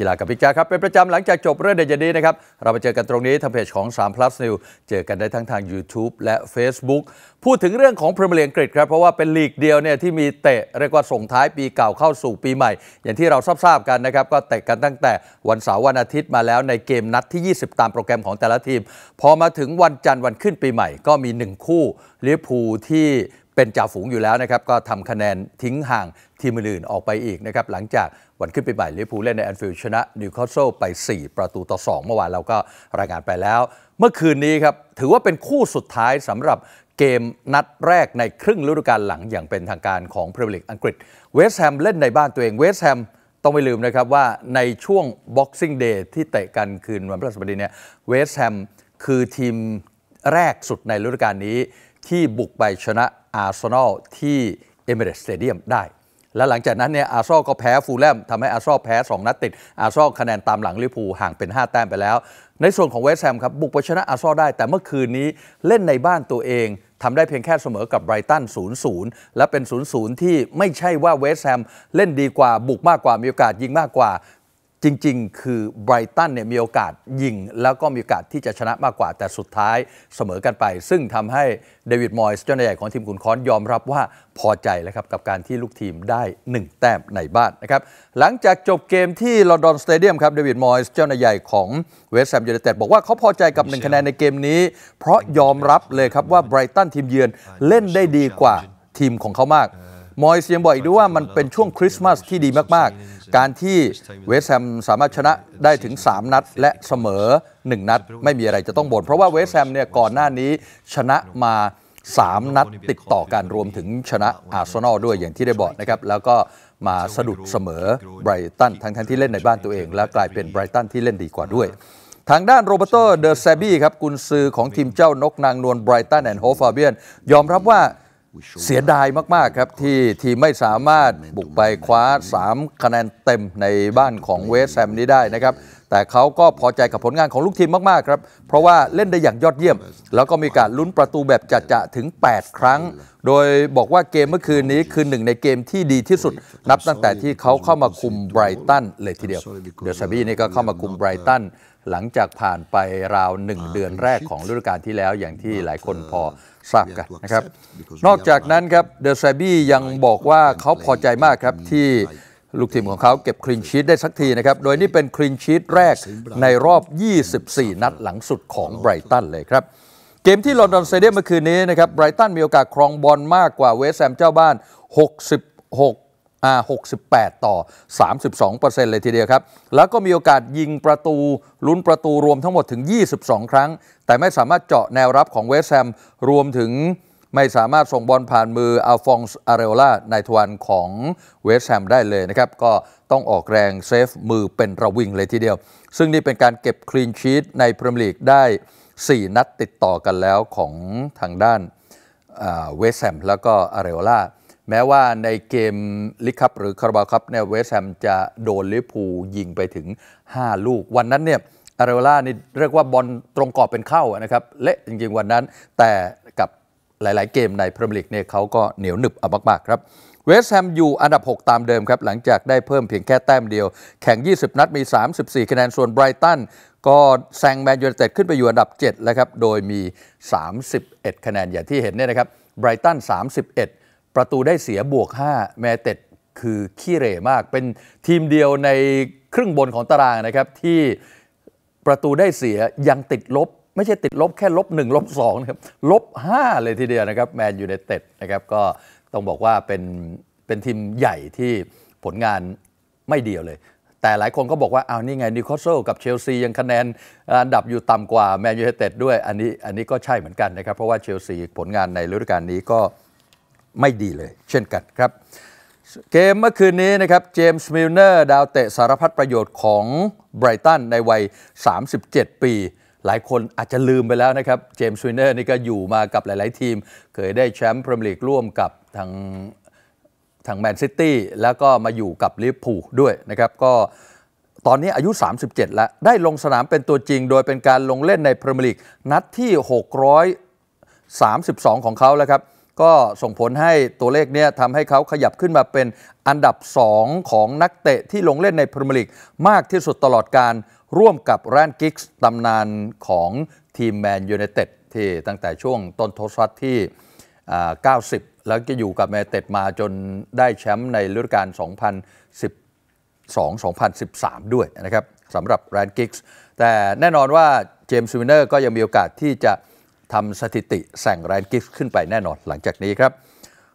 กีฬากับพิจาครับ เป็นประจำหลังจากจบเรื่องเด็ดนี้นะครับ เรามาเจอกันตรงนี้ทางเพจของ 3 plus new เจอกันได้ทั้งทาง YouTube และ Facebook พูดถึงเรื่องของพรีเมียร์ลีอังกฤษครับ เพราะว่าเป็นลีกเดียวเนี่ยที่มีเตะ เรียกว่าส่งท้ายปีเก่าเข้าสู่ปีใหม่ อย่างที่เราทราบกันนะครับ ก็เตะกันตั้งแต่วันเสาร์วันอาทิตย์มาแล้วในเกมนัดที่20ตาม โปรแกรมของแต่ละทีมพอมาถึงวันจันทร์วันขึ้นปีใหม่ ก็มี 1 คู่ลิเวอร์พูลที่เป็นจ่าฝูงอยู่แล้วนะครับก็ทำคะแนนทิ้งห่างทีมอื่นออกไปอีกนะครับ หลังจากวันขึ้นปีใหม่ลิเวอร์พูลเล่นในแอนฟิลด์ชนะนิวคาสเซิลไป 4 ประตูต่อ 2 เมื่อวานเราก็รายงานไปแล้ว เมื่อคืนนี้ครับ ถือว่าเป็นคู่สุดท้ายสำหรับเกมนัดแรกในครึ่งฤดูกาลหลังอย่างเป็นทางการของพรีเมียร์ลีกอังกฤษ เวสต์แฮมเล่นในบ้านตัวเอง เวสต์แฮมต้องไม่ลืมนะครับว่าในช่วง Boxing Day ที่เตะกันคืนวันพฤหัสบดีเนี่ยเวสต์แฮมคือทีมแรกสุดในฤดูกาลนี้ที่บุกไปชนะอาร์เซนอลที่เอเมเรตสเตเดียมได้และหลังจากนั้นเนี่ยอาร์ซอลก็แพ้ฟูลแลมทำให้อาร์ซอลแพ้ 2 นัดติด อาร์ซอลคะแนนตามหลังลิเวอร์พูลห่างเป็น 5 แต้มไปแล้ว ในส่วนของเวสต์แฮมครับบุกไปชนะอาร์ซอลได้แต่เมื่อคืนนี้เล่นในบ้านตัวเองทำได้เพียงแค่เสมอกับไบรตัน0-0และเป็น0-0ที่ไม่ใช่ว่าเวสต์แฮมเล่นดีกว่าบุกมากกว่ามีโอกาสยิงมากกว่าจริง ๆ คือไบรตันเนี่ยมีโอกาสยิงแล้วก็มีโอกาสที่จะชนะมากกว่า แต่สุดท้ายเสมอกันไป ซึ่งทำให้เดวิดมอยส์เจ้าหน้าใหญ่ของทีมขุนค้อนยอมรับว่าพอใจแล้วครับ กับการที่ลูกทีมได้ 1 แต้มในบ้านนะครับ หลังจากจบเกมที่ลอนดอนสเตเดียมครับเดวิดมอยส์เจ้าหน้าใหญ่ของเวสต์แฮมยูไนเต็ดบอกว่าเขาพอใจกับ1คะแนนในเกมนี้เพราะยอมรับเลยครับว่าไบรตันทีมเยือนเล่นได้ดีกว่าทีมของเขามากมอยส์ยังบอกอีกด้วยว่ามันเป็นช่วงคริสต์มาสที่ดีมาก ๆ การที่เวสแฮมสามารถชนะได้ถึง 3 นัดและเสมอ 1 นัดไม่มีอะไรจะต้องบ่นเพราะว่าเวสแฮมเนี่ยก่อนหน้านี้ชนะมา 3 นัดติดต่อกันรวมถึงชนะอาร์เซนอลด้วยอย่างที่ได้บอกนะครับแล้วก็มาสะดุดเสมอไบรตันทั้งที่เล่นในบ้านตัวเอง และกลายเป็นไบรตันที่เล่นดีกว่าด้วย ทางด้านโรเบรโตเดอแซบี้ครับกุนซือของทีมเจ้านกนางนวลไบรตันแอนด์โฮฟาเบียนยอมรับว่าเสียดายมาก ๆ ครับ ที่ทีมไม่สามารถบุกไปคว้า 3 คะแนนเต็มในบ้านของเวสแฮมนี้ได้นะครับ แต่เขาก็พอใจกับผลงานของลูกทีมมาก ๆ ครับ เพราะว่าเล่นได้อย่างยอดเยี่ยม แล้วก็มีการลุ้นประตูแบบจัดจะถึง 8 ครั้ง โดยบอกว่าเกมเมื่อคืนนี้คือหนึ่งในเกมที่ดีที่สุด นับตั้งแต่ที่เขาเข้ามาคุมไบรตันเลยทีเดียวเดอซาบี้นี่ก็เข้ามาคุมไบรตันหลังจากผ่านไปราวหนึ่งเดือนแรกของฤดูกาลที่แล้วอย่างที่หลายคนพอทราบกันนะครับ นอกจากนั้นครับเดอซบี้ยังบอกว่าเขาพอใจมากครับที่ลูกทีมของเขาเก็บคลินชีตได้สักทีนะครับ โดยนี่เป็นคลินชีตแรกในรอบ 24 นัดหลังสุดของไบรตันเลยครับ เกมที่ลอนดอนสเตเดียมเมื่อคืนนี้นะครับไบรตันมีโอกาสครองบอลมากกว่าเวสแฮมเจ้าบ้าน 66 68 ต่อ 32เปอร์์เเซ็นตลยทีเดียวครับ แล้วก็มีโอกาสยิงประตูลุ้นประตูรวมทั้งหมดถึง 22 ครั้ง แต่ไม่สามารถเจาะแนวรับของเวสแฮมรวมถึงไม่สามารถส่งบอลผ่านมืออัลฟองส์อาเรโอลาในทวันของเวสแฮมได้เลยนะครับ ก็ต้องออกแรงเซฟมือเป็นระวิงเลยทีเดียว ซึ่งนี่เป็นการเก็บคลีนชีตในพรีเมียร์ลีกได้ 4 นัดติดต่อกันแล้วของทางด้านเวสแฮมแล้วก็อาเรโอลา a r e l a แม้ว่าในเกมลิคับหรือคาราบาคับเนี่ยเวสแฮมจะโดนลิพูยิงไปถึง 5 ลูก วันนั้นเนี่ยอาร์เรล่านี่เรียกว่าบอลตรงกรอบเป็นเข้านะครับเละจริงๆวันนั้นแต่กับหลายๆเกมในพรีเมียร์ลีกเนี่ยเขาก็เหนียวหนึบอมากๆครับ เวสแฮมอยู่อันดับ 6 ตามเดิมครับ หลังจากได้เพิ่มเพียงแค่แต้มเดียวแข่ง 20 นัดมี 34คะแนนส่วนไบรตันก็แซงแมนยูไนเต็ดขึ้นไปอยู่อันดับ7แล้วครับโดยมี 31คะแนนอย่างที่เห็นเนี่ยนะครับไบรตัน31ประตูได้เสียบวก 5 แมเต็ดคือขี้เหร่มาก เป็นทีมเดียวในครึ่งบนของตารางนะครับ ที่ประตูได้เสียยังติดลบ ไม่ใช่ติดลบ แค่ลบ 1ลบ2นะครับลบ 5 เลยทีเดียวนะครับแมนยูในเต็ดนะครับก็ต้องบอกว่าเป็นเป็นทีมใหญ่ที่ผลงานไม่เดียวเลย แต่หลายคนก็บอกว่าเอานี่ไง นิวคาสเซิลกับเชลซียังคะแนน อันดับอยู่ต่ำกว่าแมนยูไนเต็ดด้วยอันนี้อันนี้ก็ใช่เหมือนกันนะครับเพราะว่าเชลซีผลงานในฤดูกาลนี้ก็ไม่ดีเลย เช่นกันครับ เกมเมื่อคืนนี้นะครับ เจมส์มิลเนอร์ ดาวเตะสารพัดประโยชน์ของไบรตันในวัย 37 ปี หลายคนอาจจะลืมไปแล้วนะครับ เจมส์มิลเนอร์นี่ก็อยู่มากับหลายๆทีม เคยได้แชมป์พรีเมียร์ลีกร่วมกับทางทางแมนซิตี้แล้วก็มาอยู่กับลิเวอร์พูลด้วยนะครับ ก็ตอนนี้อายุ 37 แล้ว ได้ลงสนามเป็นตัวจริง โดยเป็นการลงเล่นในพรีเมียร์ลีกนัดที่632 ของเขาแล้วครับก็ส่งผลให้ตัวเลขเนี่ยทำให้เขาขยับขึ้นมาเป็นอันดับ 2 ของนักเตะที่ลงเล่นในพรีเมียร์ลีกมากที่สุดตลอดการร่วมกับแรนกิกส์ตำนานของทีมแมนยูไนเต็ดที่ตั้งแต่ช่วงต้นทศวรรษที่ 90 แล้วก็อยู่กับแมนเต็ดมาจนได้แชมป์ในฤดูกาล 2012-2013 ด้วยนะครับสำหรับแรนกิกส์แต่แน่นอนว่าเจมส์วินเนอร์ก็ยังมีโอกาสที่จะทำสถิติแซงแรนกิฟขึ้นไปแน่นอนหลังจากนี้ครับ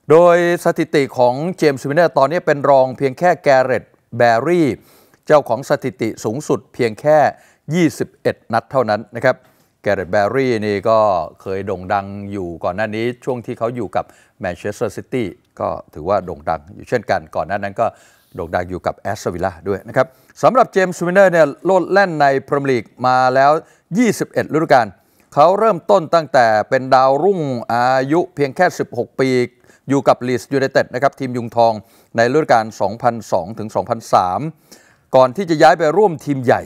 โดยสถิติของเจมส์วินเนอร์ตอนนี้เป็นรองเพียงแค่แกเรตแบร์รี่เจ้าของสถิติสูงสุดเพียงแค่ 21 นัดเท่านั้นนะครับแกเรตแบร์รี่นี่ก็เคยโด่งดังอยู่ก่อนหน้านี้ช่วงที่เขาอยู่กับแมนเชสเตอร์ซิตี้ก็ถือว่าโด่งดังอยู่เช่นกัน ก่อนหน้านั้นก็โด่งดังอยู่กับแอสตันวิลล่าด้วยนะครับสำหรับเจมส์วินเนอร์เนี่ยโลดแล่นในพรีเมียร์ลีกมาแล้ว 21 ฤดูกาลเขาเริ่มต้นตั้งแต่เป็นดาวรุ่งอายุเพียงแค่ 16 ปี อยู่กับลีสยูไนเต็ดนะครับทีมยุงทองในฤดูกาล 2002 ถึง 2003 ก่อนที่จะย้ายไปร่วมทีมใหญ่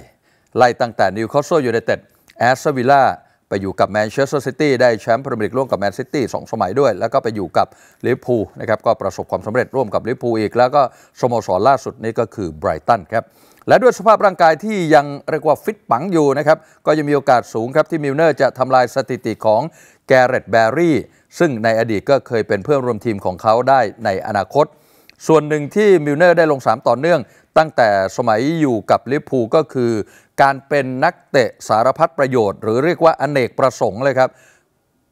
ไล่ตั้งแต่นิวคาสเซิลยูไนเต็ดแอสเซวิลล่าไปอยู่กับแมนเชสเตอร์ซิตี้ได้แชมป์พรีเมียร์ลีกร่วมกับแมนซิตี้สองสมัยด้วย แล้วก็ไปอยู่กับลิเวอร์พูลนะครับก็ประสบความสำเร็จร่วมกับลิเวอร์พูลอีก แล้วก็สโมสรล่าสุดนี้ก็คือไบรตันครับและด้วยสภาพร่างกายที่ยังเรียกว่าฟิตปังอยู่นะครับ ก็ยังมีโอกาสสูงครับที่มิลเนอร์จะทำลายสถิติของแกเรตแบร์รี่ซึ่งในอดีตก็เคยเป็นเพื่อนร่วมทีมของเขาได้ในอนาคต ส่วนหนึ่งที่มิลเนอร์ได้ลงสามต่อเนื่อง ตั้งแต่สมัยอยู่กับลิพูก็คือ การเป็นนักเตะสารพัดประโยชน์หรือเรียกว่าอนเนกประสงค์เลยครับ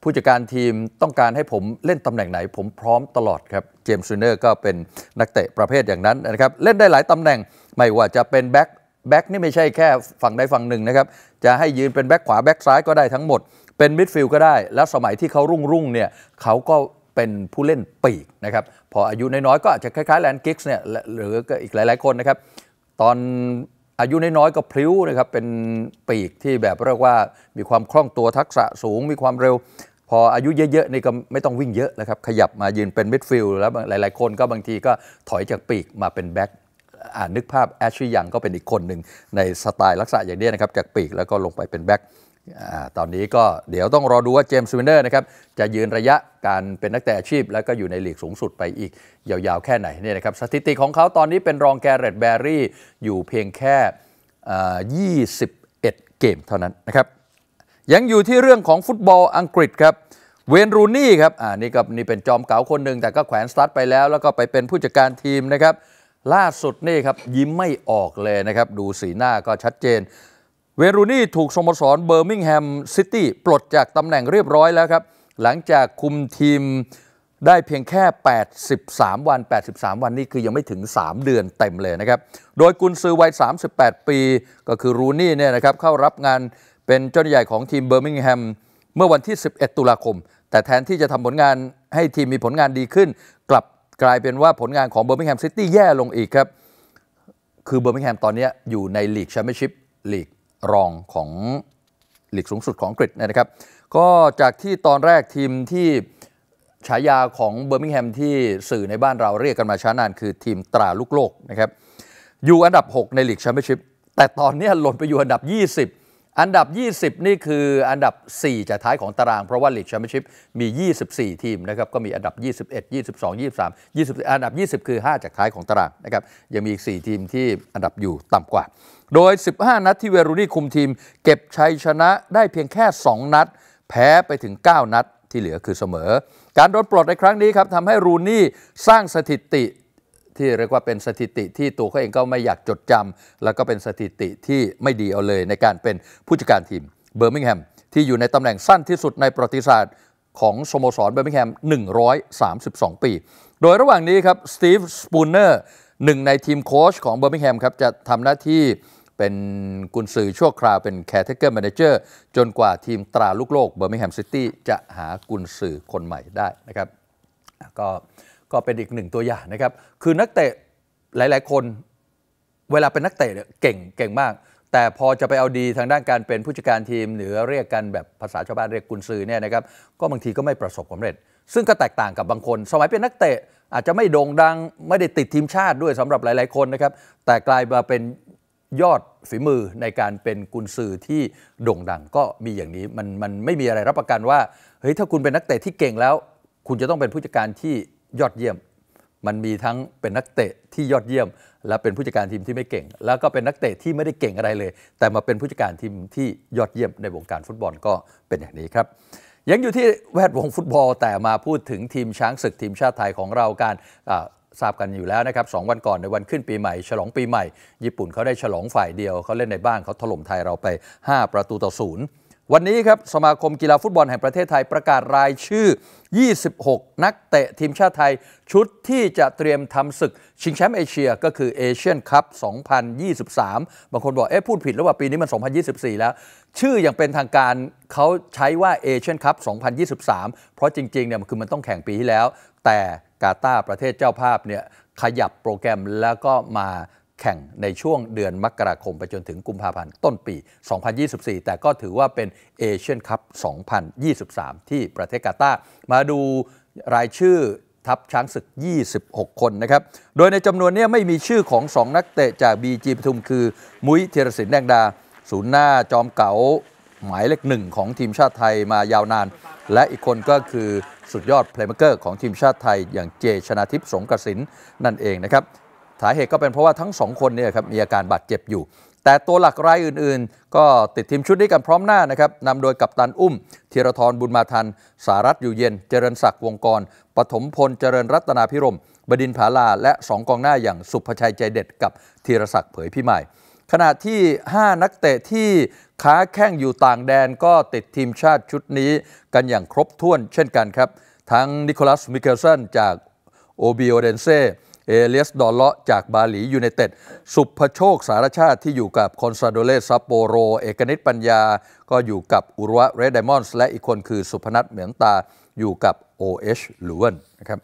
ผู้จัดการทีมต้องการให้ผมเล่นตำแหน่งไหน ผมพร้อมตลอดครับเจมส์ซูเนอร์ก็เป็นนักเตะประเภทอย่างนั้นนะครับเล่นได้หลายตำแหน่งไม่ว่าจะเป็นแบ็คแบ็คนี่ไม่ใช่แค่ฝั่งใดฝั่งหนึ่งนะครับ จะให้ยืนเป็นแบ็คขวาแบ็คซ้ายก็ได้ทั้งหมด เป็นมิดฟิลด์ก็ได้ แล้วสมัยที่เขารุ่งรุ่งเนี่ยเขาก็เป็นผู้เล่นปีกนะครับ พออายุน้อยๆก็อาจจะคล้ายๆแลนกิกส์เนี่ย หรืออีกหลายๆ คนนะครับ ตอนอายุน้อยๆก็พลิ้วนะครับ เป็นปีกที่แบบเรียกว่ามีความคล่องตัวทักษะสูง มีความเร็ว พออายุเยอะๆนี่ก็ไม่ต้องวิ่งเยอะแล้วครับ ขยับมายืนเป็นมิดฟิลด์ แล้วหลายๆคนก็บางทีก็ถอยจากปีกมาเป็นแบ็คอ่านึกภาพแอชลียังก็เป็นอีกคนหนึ่งในสไตล์ลักษณะอย่างนี้นะครับจากปีกแล้วก็ลงไปเป็นแบ็กตอนนี้ก็เดี๋ยวต้องรอดูว่าเจมส์วินเนอร์นะครับ จะยืนระยะการเป็นนักเตะอาชีพ แล้วก็อยู่ในลีกสูงสุดไปอีกยาวๆแค่ไหนเนี่ยนะครับสถิติของเขาตอนนี้เป็นรองแกเรตแบรี่อยู่เพียงแค่ 21 เกมเท่านั้นนะครับ ยังอยู่ที่เรื่องของฟุตบอลอังกฤษครับเวนรูนี่ครับอ่านี่กับนี่เป็นจอมเก๋าคนหนึ่งแต่ก็แขวนสตาร์ทไปแล้ว แล้วก็ไปเป็นผู้จัดการทีมนะครับล่าสุดนี่ครับ ยิ้มไม่ออกเลยนะครับ ดูสีหน้าก็ชัดเจน เวรูนี่ถูกสโมสรเบอร์มิงแฮม ซิตี้ ปลดจากตำแหน่งเรียบร้อยแล้วครับ หลังจากคุมทีมได้เพียงแค่ 83 วัน 83 วันนี่คือยังไม่ถึง 3 เดือนเต็มเลยนะครับ โดยกุนซือวัย 38 ปี ก็คือรูนี่เนี่ยนะครับเข้ารับงานเป็นเจ้าหน้าที่ของทีมเบอร์มิงแฮม เมื่อวันที่ 11 ตุลาคม แต่แทนที่จะทำผลงานให้ทีมมีผลงานดีขึ้นกลับกลายเป็นว่าผลงานของเบอร์มิงแฮมซิตี้แย่ลงอีกครับ คือเบอร์มิงแฮมตอนนี้อยู่ในลีกแชมเปี้ยนชิพลีกรองของลีกสูงสุดของอังกฤษนะครับก็จากที่ตอนแรกทีมที่ฉายาของเบอร์มิงแฮมที่สื่อในบ้านเราเรียกกันมาช้านาน คือทีมตราลูกโลกนะครับอยู่อันดับ 6 ในลีกแชมเปี้ยนชิพแต่ตอนนี้หล่นไปอยู่อันดับ 20อันดับ 20 นี่คืออันดับ 4 จากท้ายของตารางเพราะว่าลีกแชมเปี้ยนชิพมี 24 ทีมนะครับ ก็มีอันดับ 21 22 23 20อันดับ 20 คือ 5 จากท้ายของตารางนะครับ ยังมีอีก 4 ทีมที่อันดับอยู่ต่ำกว่า โดย 15 นัดที่เวรูนี่คุมทีม เก็บชัยชนะได้เพียงแค่ 2 นัด แพ้ไปถึง 9 นัดที่เหลือคือเสมอ การโดนปลดในครั้งนี้ครับทำให้รูนี่สร้างสถิติที่เรียกว่าเป็นสถิติที่ตัวเขาเองก็ไม่อยากจดจำ แล้วก็เป็นสถิติที่ไม่ดีเอาเลยในการเป็นผู้จัดการทีมเบอร์มิงแฮมที่อยู่ในตำแหน่งสั้นที่สุดในประวัติศาสตร์ของสโมสรเบอร์มิงแฮม132 ปี โดยระหว่างนี้ครับสตีฟสปูนเนอร์หนึ่งในทีมโค้ชของเบอร์มิงแฮมครับจะทำหน้าที่เป็นกุนซือชั่วคราวเป็นแคร์เทเกอร์แมเนเจอร์จนกว่าทีมตราลูกโลกเบอร์มิงแฮมซิตี้จะหากุนซือคนใหม่ได้นะครับก็ก็เป็นอีกหนึ่งตัวอย่างนะครับ คือนักเตะหลาย ๆ คน เวลาเป็นนักเตะเนี่ยเก่งเก่งมาก แต่พอจะไปเอาดีทางด้านการเป็นผู้จัดการทีม หรือเรียกกันแบบภาษาชาวบ้านเรียกกุนซือเนี่ยนะครับ ก็บางทีก็ไม่ประสบความสำเร็จ ซึ่งก็แตกต่างกับบางคน สมัยเป็นนักเตะอาจจะไม่โด่งดัง ไม่ได้ติดทีมชาติด้วยสำหรับหลายๆคนนะครับ แต่กลายมาเป็นยอดฝีมือในการเป็นกุนซือที่โด่งดัง ก็มีอย่างนี้มันมันไม่มีอะไรรับประกันว่า เฮ้ย ถ้าคุณเป็นนักเตะที่เก่งแล้ว คุณจะต้องเป็นผู้จัดการที่ยอดเยี่ยมมันมีทั้งเป็นนักเตะที่ยอดเยี่ยม และเป็นผู้จัดการทีมที่ไม่เก่ง แล้วก็เป็นนักเตะที่ไม่ได้เก่งอะไรเลย แต่มาเป็นผู้จัดการทีมที่ยอดเยี่ยมในวงการฟุตบอลก็เป็นอย่างนี้ครับยังอยู่ที่แวดวงฟุตบอล แต่มาพูดถึงทีมช้างศึกทีมชาติไทยของเราการทราบกันอยู่แล้วนะครับสวันก่อนในวันขึ้นปีใหม่ฉลองปีใหม่ ญี่ปุ่นเขาได้ฉลองฝ่ายเดียวเขาเล่นในบ้านเขาถล่มไทยเราไป 5 ประตูต่อศูนย์วันนี้ครับ สมาคมกีฬาฟุตบอลแห่งประเทศไทยประกาศรายชื่อ 26 นักเตะทีมชาติไทยชุดที่จะเตรียมทำศึก ชิงแชมป์เอเชียก็คือเอเชียนคัพ 2023 บางคนบอกเอ๊ะพูดผิดแล้วว่าปีนี้มัน 2024 แล้ว ชื่ออย่างเป็นทางการเขาใช้ว่าเอเชียนคัพ 2023 เพราะจริงๆเนี่ยมันคือมันต้องแข่งปีที่แล้ว แต่กาตาร์ประเทศเจ้าภาพเนี่ยขยับโปรแกรมแล้วก็มาแข่งในช่วงเดือนมกราคมไปจนถึงกุมภาพันธ์ต้นปี 2024 แต่ก็ถือว่าเป็นเอเชียนคัพ 2023 ที่ประเทศกาตาร์ มาดูรายชื่อทัพช้างศึก 26 คนนะครับ โดยในจำนวนนี้ไม่มีชื่อของ 2 นักเตะจาก BG ปทุมคือ มุ้ยเทรศินแดงดา ศูนย์หน้าจอมเก๋าหมายเลขหนึ่งของทีมชาติไทยมายาวนาน และอีกคนก็คือสุดยอดเพลย์เมเกอร์ของทีมชาติไทยอย่างเจ ชนาทิพย์สงกระสินนั่นเองนะครับสาเหตุก็เป็นเพราะว่าทั้งสองคนเนี่ยครับมีอาการบาดเจ็บอยู่ แต่ตัวหลักรายอื่นๆก็ติดทีมชุดนี้กันพร้อมหน้านะครับนำโดยกัปตันอุ้มธีรทรบุญมาทันสารัตอยู่เย็น เจริญศักดิ์วงกร ปฐมพลเจริญรัตนาพิรมบดินผาลาและ2กองหน้าอย่างสุภชัยใจเด็ดกับธีรศักดิ์เผยพิมายขณะที่ 5 นักเตะที่ค้าแข้งอยู่ต่างแดนก็ติดทีมชาติชุดนี้กันอย่างครบถ้วนเช่นกันครับ ทั้งนิโคลัสมิเกลเซนจากโอบิโอเดนเซเอเลียสดอลเลาะจากบาหลียูเนเต็ด สุพโชคสารชาติที่อยู่กับคอนซาโดเลซัปโปโร เอกนิตปัญญาก็อยู่กับอุรุวะเรดไดมอนส์และอีกคนคือสุพนัทเหมือนตาอยู่กับ OH ลูเวนนะครับ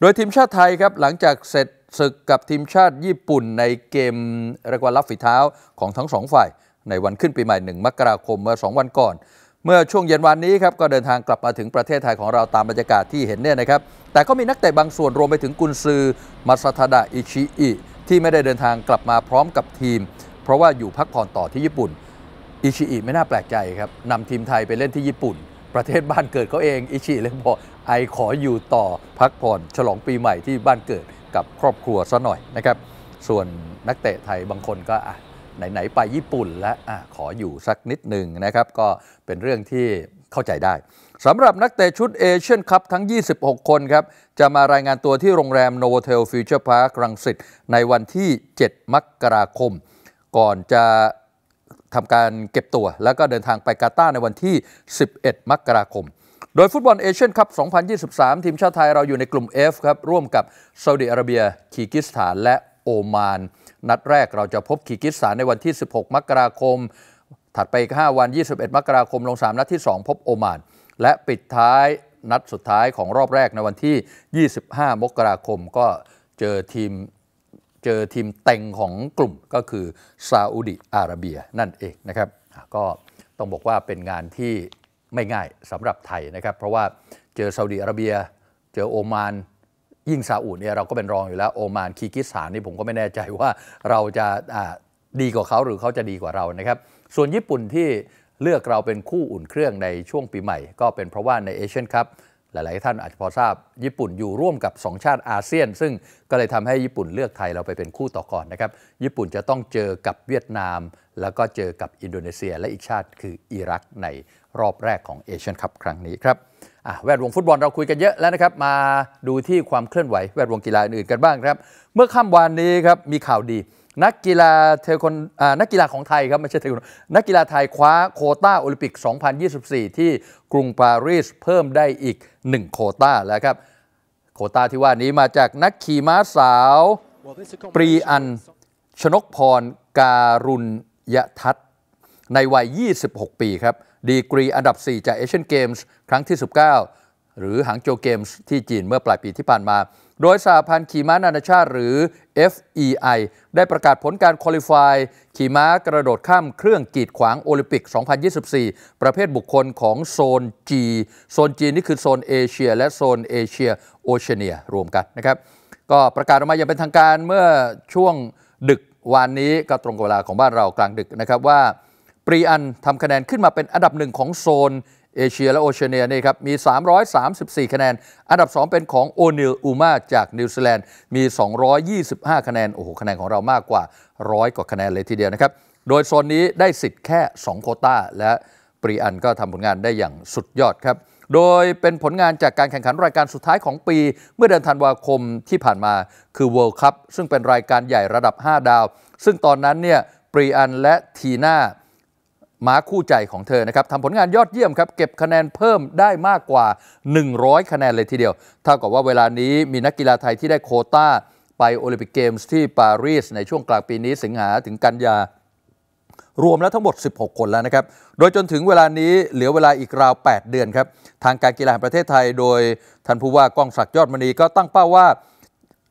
โดยทีมชาติไทยครับ หลังจากเสร็จศึกกับทีมชาติญี่ปุ่นในเกมเรียกว่ารับฝีเท้าของทั้งสองฝ่าย ในวันขึ้นปีใหม่หนึ่งมกราคมเมื่อสองวันก่อนเมื่อช่วงเย็นวันนี้ครับก็เดินทางกลับมาถึงประเทศไทยของเราตามบรรยากาศที่เห็นเนี่ยนะครับ แต่ก็มีนักเตะบางส่วนรวมไปถึงกุนซือมาซาทาดะอิชิอิที่ไม่ได้เดินทางกลับมาพร้อมกับทีม เพราะว่าอยู่พักผ่อนต่อที่ญี่ปุ่นอิชิอิไม่น่าแปลกใจครับนำทีมไทยไปเล่นที่ญี่ปุ่น ประเทศบ้านเกิดเขาเองอิชิเลยบอกไอขออยู่ต่อพักผ่อนฉลองปีใหม่ที่บ้านเกิดกับครอบครัวซะหน่อยนะครับ ส่วนนักเตะไทยบางคนก็อ่ะไหน ๆ ไปญี่ปุ่นแล้วอขออยู่สักนิดหนึ่งนะครับ ก็เป็นเรื่องที่เข้าใจได้สำหรับนักเตะชุดเอเชียนคัพทั้ง 26 คนครับ จะมารายงานตัวที่โรงแรมโนเทลฟิวเจอร์พาร์ครังสิตในวันที่ 7 มกราคม ก่อนจะทำการเก็บตัว แล้วก็เดินทางไปกาตาร์ในวันที่ 11 มกราคม โดยฟุตบอลเอเชียนคัพ 2023 ทีมชาติไทยเราอยู่ในกลุ่ม F ครับ ร่วมกับซาอุดิอาระเบียคีกิสถานและโอมานนัดแรกเราจะพบคีกิสถานในวันที่ 16 มกราคม ถัดไปอีก5วัน 21 มกราคมลง3นัดที่ 2 พบโอมาน และปิดท้ายนัดสุดท้ายของรอบแรกในวันที่ 25 มกราคมก็เจอทีมเจอทีมเต็งของกลุ่มก็คือซาอุดิอาระเบียนั่นเองนะครับก็ต้องบอกว่าเป็นงานที่ไม่ง่ายสำหรับไทยนะครับ เพราะว่าเจอซาอุดิอาระเบียเจอโอมานยิ่งซาอุเนี่ยเราก็เป็นรองอยู่แล้ว โอมานคีกิสถานนี่ผมก็ไม่แน่ใจว่าเราจะดีกว่าเขาหรือเขาจะดีกว่าเรานะครับ ส่วนญี่ปุ่นที่เลือกเราเป็นคู่อุ่นเครื่องในช่วงปีใหม่ ก็เป็นเพราะว่าในเอเชียนคัพหลายๆ ท่านอาจจะพอทราบญี่ปุ่นอยู่ร่วมกับ 2 ชาติอาเซียน ซึ่งก็เลยทำให้ญี่ปุ่นเลือกไทยเราไปเป็นคู่ต่อก่อนนะครับ ญี่ปุ่นจะต้องเจอกับเวียดนาม แล้วก็เจอกับอินโดนีเซียและอีกชาติคืออิรักในรอบแรกของเอเชียนคัพครั้งนี้ครับแวดวงฟุตบอลเราคุยกันเยอะแล้วนะครับ มาดูที่ความเคลื่อนไหว แวดวงกีฬาอื่น ๆ กันบ้างครับเมื่อค่ำวานนี้ครับมีข่าวดีนักกีฬาเทคอนนักกีฬาของไทยครับไม่ใช่เทคอนนักกีฬาไทยคว้าโคต้าโอลิมปิก 2024 ที่กรุงปารีสเพิ่มได้อีก 1 โคต้าแล้วครับโคต้าที่ว่านี้มาจากนักขี่ม้าสาว ปรีอันชนกพรการุณยทัศในวัย 26 ปีครับ ดีกรีอันดับ 4 จากเอเชียนเกมส์ครั้งที่ 19 หรือหางโจเกมส์ที่จีนเมื่อปลายปีที่ผ่านมาโดยสหพันธ์ขี่ม้านานาชาติหรือ FEI ได้ประกาศผลการคุริฟายขี่ม้ากระโดดข้ามเครื่องกีดขวางโอลิมปิก 2024 ประเภทบุคคลของโซนจีโซนจีนี่คือโซนเอเชียและโซนเอเชียโอเชียเนียรวมกันนะครับก็ประกาศออกมาอย่างเป็นทางการเมื่อช่วงดึกวันนี้ก็ตรงกับเวลาของบ้านเรากลางดึกนะครับว่า ปรีอันทำคะแนนขึ้นมาเป็นอันดับหนึ่งของโซนเอเชียและโอเชียเนียนี่ครับ มี 334 คะแนน อันดับ 2 เป็นของโอนิลอูมาจากนิวซีแลนด์มี 225 คะแนน โอ้โห คะแนนของเรามากกว่า100กว่าคะแนนเลยทีเดียวนะครับ โดยโซนนี้ได้สิทธิ์แค่2โคต้าและ ปรีอันก็ทำผลงานได้อย่างสุดยอดครับ โดยเป็นผลงานจากการแข่งขันรายการสุดท้ายของปี เมื่อเดือนธันวาคมที่ผ่านมาคือ World Cup ซึ่งเป็นรายการใหญ่ระดับ 5 ดาว ซึ่งตอนนั้นเนี่ยปรีอันและทีน่าม้าคู่ใจของเธอนะครับทำผลงานยอดเยี่ยมครับ เก็บคะแนนเพิ่มได้มากกว่า 100 คะแนนเลยทีเดียวเท่ากับว่าเวลานี้มีนักกีฬาไทยที่ได้โคต้าไปโอลิมปิกเกมส์ที่ปารีส ในช่วงกลางปีนี้สิงหาถึงกันยารวมแล้วทั้งหมด 16 คนแล้วนะครับ โดยจนถึงเวลานี้เหลือเวลาอีกราว 8 เดือนครับ ทางการกีฬาแห่งประเทศไทยโดยท่านผู้ว่ากองศักดิ์ยอดมณีก็ตั้งเป้าว่า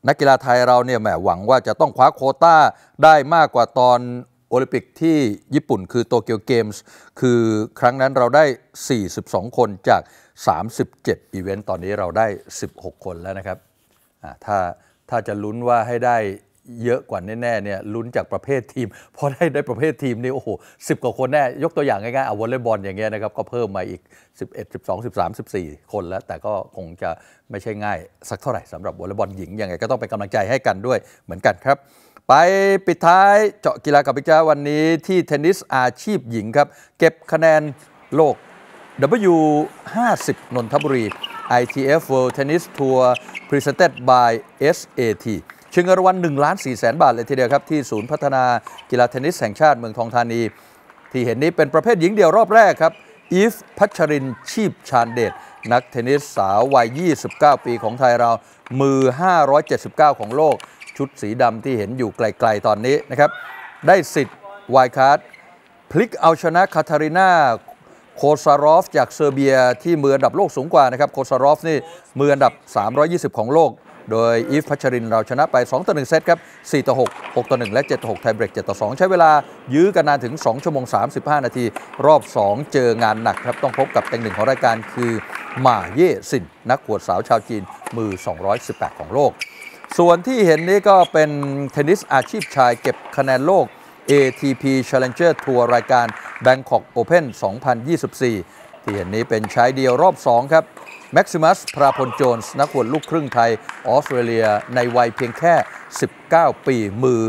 นักกีฬาไทยเราเนี่ยแหมหวังว่าจะต้องคว้าโคต้าได้มากกว่าตอนโอลิมปิกที่ญี่ปุ่นคือโตเกียวเกมส์คือครั้งนั้นเราได้ 42 คนจาก 37 อีเวนต์ ตอนนี้เราได้ 16 คนแล้วนะครับ ถ้าถ้าจะลุ้นว่าให้ได้เยอะกว่าแน่ๆเนี่ยลุ้นจากประเภททีม เพราะได้ได้ประเภททีมนี่โอ้โหสิกว่าคนแน่ ยกตัวอย่างง่ายๆเอาวอลเลย์บอลอย่างเงี้ยนะครับ ก็เพิ่มมาอีก 11 12 13 14 คนแล้วแต่ก็คงจะไม่ใช่ง่ายสักเท่าไหร่สำหรับวอลเลย์บอลหญิงยังไง ก็ต้องเป็นกำลังใจให้กันด้วยเหมือนกันครับไปปิดท้ายเจาะกีฬากับพิจาวันนี้ที่เทนนิสอาชีพหญิงครับ เก็บคะแนนโลก W50 นนทบุรี ITF World Tennis Tour Presented by SAT ชิงเงินรางวัล1ล้าน4แสนบาท เลยทีเดียวครับที่ศูนย์พัฒนากีฬาเทนนิสแห่งชาติเมืองทองธานี ที่เห็นนี้เป็นประเภทหญิงเดียวรอบแรกครับอีฟพัชรินชีพชาญเดช นักเทนนิสสาววัย 29 ปีของไทยเรามือ 579 ของโลกชุดสีดำที่เห็นอยู่ไกลๆตอนนี้นะครับ ได้สิทธิ์วายคาร์ดพลิกเอาชนะคาทารินาโคซารอฟจากเซอร์เบียที่มืออันดับโลกสูงกว่านะครับ โคซารอฟนี่ มืออันดับ 320 ของโลก โดยอีฟพัชรินเราชนะไป 2 ต่อ 1 เซตครับ 4 ต่อ6 6ต่อ 1 และ7ต่อ6ไทเบรก7 ต่อ 2 ใช้เวลายื้อกันนานถึง 2 ชั่วโมง 35 นาที รอบ 2 เจองานหนักครับต้องพบกับเต็งหนึ่งของรายการคือหมาเย่สินนักขวดสาวชาวจีนมือ 218 ของโลกส่วนที่เห็นนี้ก็เป็นเทนนิสอาชีพชายเก็บคะแนนโลก ATP Challenger ทัวร์รายการ Bangkok Open 2024 ที่เห็นนี้เป็นชายเดียวรอบ 2 ครับแม็กซิมัสพราพลโจนส์นักวดลูกครึ่งไทยออสเตรเลีย ในวัยเพียงแค่ 19 ปีมือ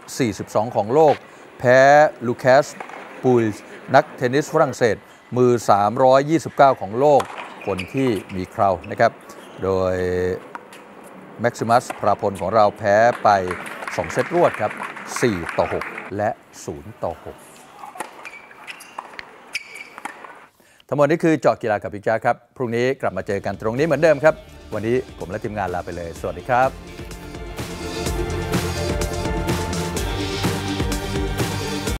642 ของโลก แพ้ลูคัสปูลนักเทนนิสฝรั่งเศสมือ 329 ของโลกคนที่มีคราวนะครับ โดยแม็กซิมัสพราพลของเราแพ้ไป 2 เซตรวดครับ 4 ต่อ 6 และ 0 ต่อ 6 ทั้งหมดนี้คือเจาะกีฬากับพิจ้าครับ พรุ่งนี้กลับมาเจอกันตรงนี้เหมือนเดิมครับ วันนี้ผมและทีมงานลาไปเลย สวัสดีครับ